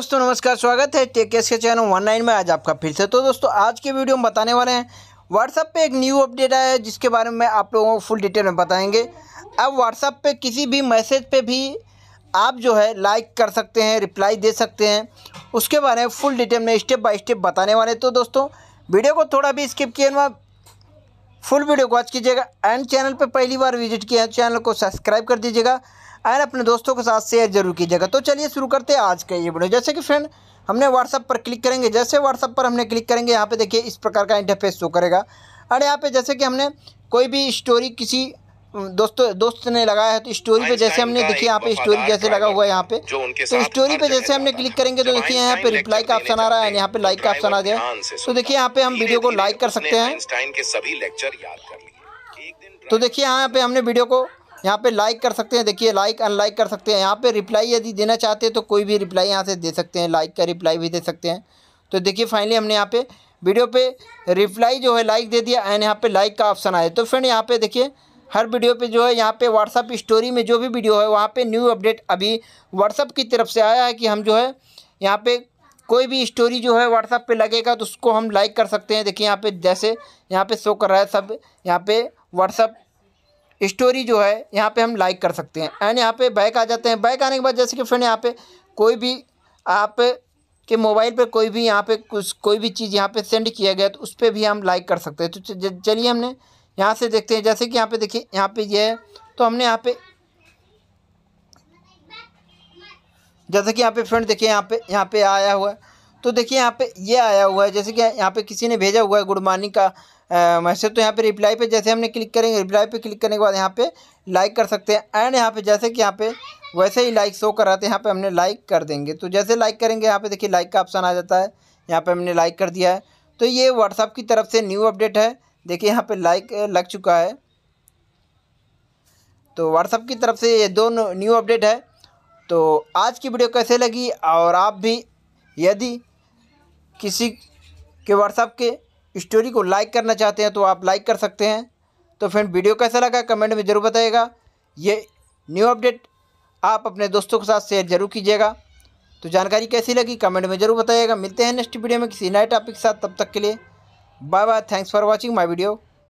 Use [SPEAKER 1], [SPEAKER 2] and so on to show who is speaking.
[SPEAKER 1] दोस्तों नमस्कार स्वागत है टेक के चैनल वन नाइन में आज आपका फिर से तो दोस्तों आज के वीडियो में बताने वाले हैं व्हाट्सअप पे एक न्यू अपडेट आया है जिसके बारे में आप लोगों को फुल डिटेल में बताएंगे अब व्हाट्सअप पे किसी भी मैसेज पे भी आप जो है लाइक कर सकते हैं रिप्लाई दे सकते हैं उसके बारे में फुल डिटेल में स्टेप बाय स्टेप बताने वाले तो दोस्तों वीडियो को थोड़ा भी स्किप किए ना फुल वीडियो को वॉच कीजिएगा एंड चैनल पर पहली बार विजिट किया है चैनल को सब्सक्राइब कर दीजिएगा एंड अपने दोस्तों के साथ शेयर जरूर कीजिएगा तो चलिए शुरू करते हैं आज का ये वीडियो जैसे कि फ्रेंड हमने व्हाट्सअप पर क्लिक करेंगे जैसे व्हाट्सअप पर हमने क्लिक करेंगे यहाँ पे देखिए इस प्रकार का इंटरफेस शो करेगा और यहाँ पे जैसे कि हमने कोई भी स्टोरी किसी दोस्तों दोस्त ने लगाया है तो स्टोरी पे जैसे हमने देखिए यहाँ पे स्टोरी जैसे लगा हुआ है यहाँ पे तो स्टोरी पे जैसे हमने क्लिक करेंगे तो देखिए यहाँ पे रिप्लाई का ऑप्शन आ रहा है यहाँ पे लाइक का ऑप्शन आ गया तो देखिए यहाँ पे हम वीडियो को लाइक कर सकते हैं तो देखिए यहाँ पे हमने वीडियो को यहाँ पे लाइक कर सकते हैं देखिए लाइक अनलाइक कर सकते हैं यहाँ पे रिप्लाई यदि देना चाहते हैं तो कोई भी रिप्लाई यहाँ से दे सकते हैं लाइक का रिप्लाई भी दे सकते हैं तो देखिए फाइनली हमने यहाँ पे वीडियो पे रिप्लाई जो है लाइक दे दिया एंड यहाँ पे लाइक का ऑप्शन आया तो फ्रेंड यहाँ पे देखिए हर वीडियो पे जो है यहाँ पे व्हाट्सअप स्टोरी में जो भी वीडियो है वहाँ पे न्यू अपडेट अभी व्हाट्सअप की तरफ से आया है कि हम जो है यहाँ पे कोई भी स्टोरी जो है व्हाट्सअप पे लगेगा तो उसको हम लाइक कर सकते हैं देखिए यहाँ पे जैसे यहाँ पे शो कर रहा है सब यहाँ पे व्हाट्सअप स्टोरी जो है यहाँ पे हम लाइक कर सकते हैं एंड यहाँ पे बैक आ जाते हैं बैक आने के बाद जैसे कि फ्रेंड यहाँ पे कोई भी आप के मोबाइल पर कोई भी यहाँ पे कुछ कोई भी चीज़ यहाँ पे सेंड किया गया तो उस पर भी हम लाइक कर सकते हैं तो चलिए हमने यहाँ से देखते हैं जैसे कि यहाँ पे देखिए यहाँ पे ये यह है तो हमने यहाँ पे जैसे कि यहाँ पे फ्रेंड देखिए यहाँ पे यहाँ पे आया हुआ है तो देखिए यहाँ पे ये यह आया हुआ है जैसे कि यहाँ पे किसी ने भेजा हुआ है गुड मॉर्निंग का मैसेज तो यहाँ पे रिप्लाई पे जैसे हमने क्लिक करेंगे रिप्लाई पे क्लिक करने के बाद यहाँ पे लाइक कर सकते हैं एंड यहाँ पे जैसे कि यहाँ पे वैसे ही लाइक शो कर रहा था यहाँ पे हमने लाइक कर देंगे तो जैसे लाइक करेंगे यहाँ पे देखिए लाइक का ऑप्शन आ जाता है यहाँ पे हमने लाइक कर दिया है तो ये व्हाट्सअप की तरफ से न्यू अपडेट है देखिए यहाँ पर लाइक लग चुका है तो व्हाट्सअप की तरफ से ये दो न्यू अपडेट है तो आज की वीडियो कैसे लगी और आप भी यदि किसी के व्हाट्सअप के स्टोरी को लाइक करना चाहते हैं तो आप लाइक कर सकते हैं तो फ्रेंड वीडियो कैसा लगा कमेंट में ज़रूर बताइएगा ये न्यू अपडेट आप अपने दोस्तों के साथ शेयर जरूर कीजिएगा तो जानकारी कैसी लगी कमेंट में ज़रूर बताइएगा मिलते हैं नेक्स्ट वीडियो में किसी नए टॉपिक के साथ तब तक के लिए bye bye thanks for watching my video